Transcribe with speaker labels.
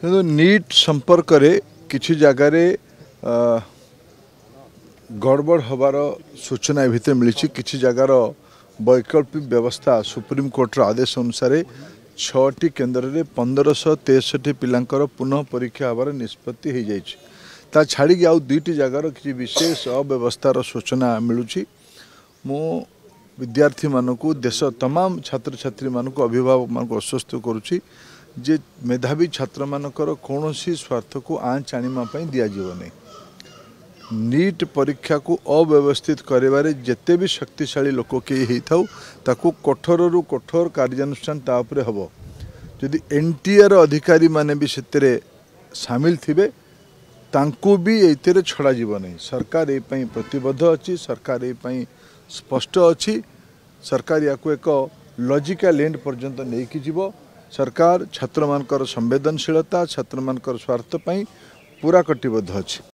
Speaker 1: କିନ୍ତୁ ନିଟ୍ ସମ୍ପର୍କରେ କିଛି ଜାଗାରେ ଗଡ଼ବଡ଼ ହେବାର ସୂଚନା ଏ ଭିତରେ ମିଳିଛି କିଛି ଜାଗାର ବୈକଳ୍ପିକ ବ୍ୟବସ୍ଥା ସୁପ୍ରିମକୋର୍ଟର ଆଦେଶ ଅନୁସାରେ ଛଅଟି କେନ୍ଦ୍ରରେ ପନ୍ଦରଶହ ତେଷଠି ପିଲାଙ୍କର ପୁନଃ ପରୀକ୍ଷା ହେବାର ନିଷ୍ପତ୍ତି ହୋଇଯାଇଛି ତା ଛାଡ଼ିକି ଆଉ ଦୁଇଟି ଜାଗାର କିଛି ବିଶେଷ ଅବ୍ୟବସ୍ଥାର ସୂଚନା ମିଳୁଛି ମୁଁ ବିଦ୍ୟାର୍ଥୀମାନଙ୍କୁ ଦେଶ ତମାମ ଛାତ୍ରଛାତ୍ରୀମାନଙ୍କୁ ଅଭିଭାବକମାନଙ୍କୁ ଅସ୍ୱସ୍ଥ କରୁଛି ଯେ ମେଧାବୀ ଛାତ୍ରମାନଙ୍କର କୌଣସି ସ୍ୱାର୍ଥକୁ ଆଞ୍ଚ ଆଣିବା ପାଇଁ ଦିଆଯିବ ନାହିଁ ନିଟ୍ ପରୀକ୍ଷାକୁ ଅବ୍ୟବସ୍ଥିତ କରିବାରେ ଯେତେ ବି ଶକ୍ତିଶାଳୀ ଲୋକ କେହି ହେଇଥାଉ ତାକୁ କଠୋରରୁ କଠୋର କାର୍ଯ୍ୟାନୁଷ୍ଠାନ ତା ଉପରେ ହେବ ଯଦି ଏନ୍ ଟି ଆର୍ ଅଧିକାରୀମାନେ ବି ସେଥିରେ ସାମିଲ ଥିବେ ତାଙ୍କୁ ବି ଏଇଥିରେ ଛଡ଼ାଯିବ ନାହିଁ ସରକାର ଏଇ ପାଇଁ ପ୍ରତିବଦ୍ଧ ଅଛି ସରକାର ଏଇ ପାଇଁ ସ୍ପଷ୍ଟ ଅଛି ସରକାର ୟାକୁ ଏକ ଲଜିକାଲ୍ ଏଣ୍ଡ ପର୍ଯ୍ୟନ୍ତ ନେଇକି ଯିବ ସରକାର ଛାତ୍ରମାନଙ୍କର ସମ୍ବେଦନଶୀଳତା ଛାତ୍ରମାନଙ୍କର ସ୍ୱାର୍ଥ ପାଇଁ ପୁରା କଟିବଦ୍ଧ ଅଛି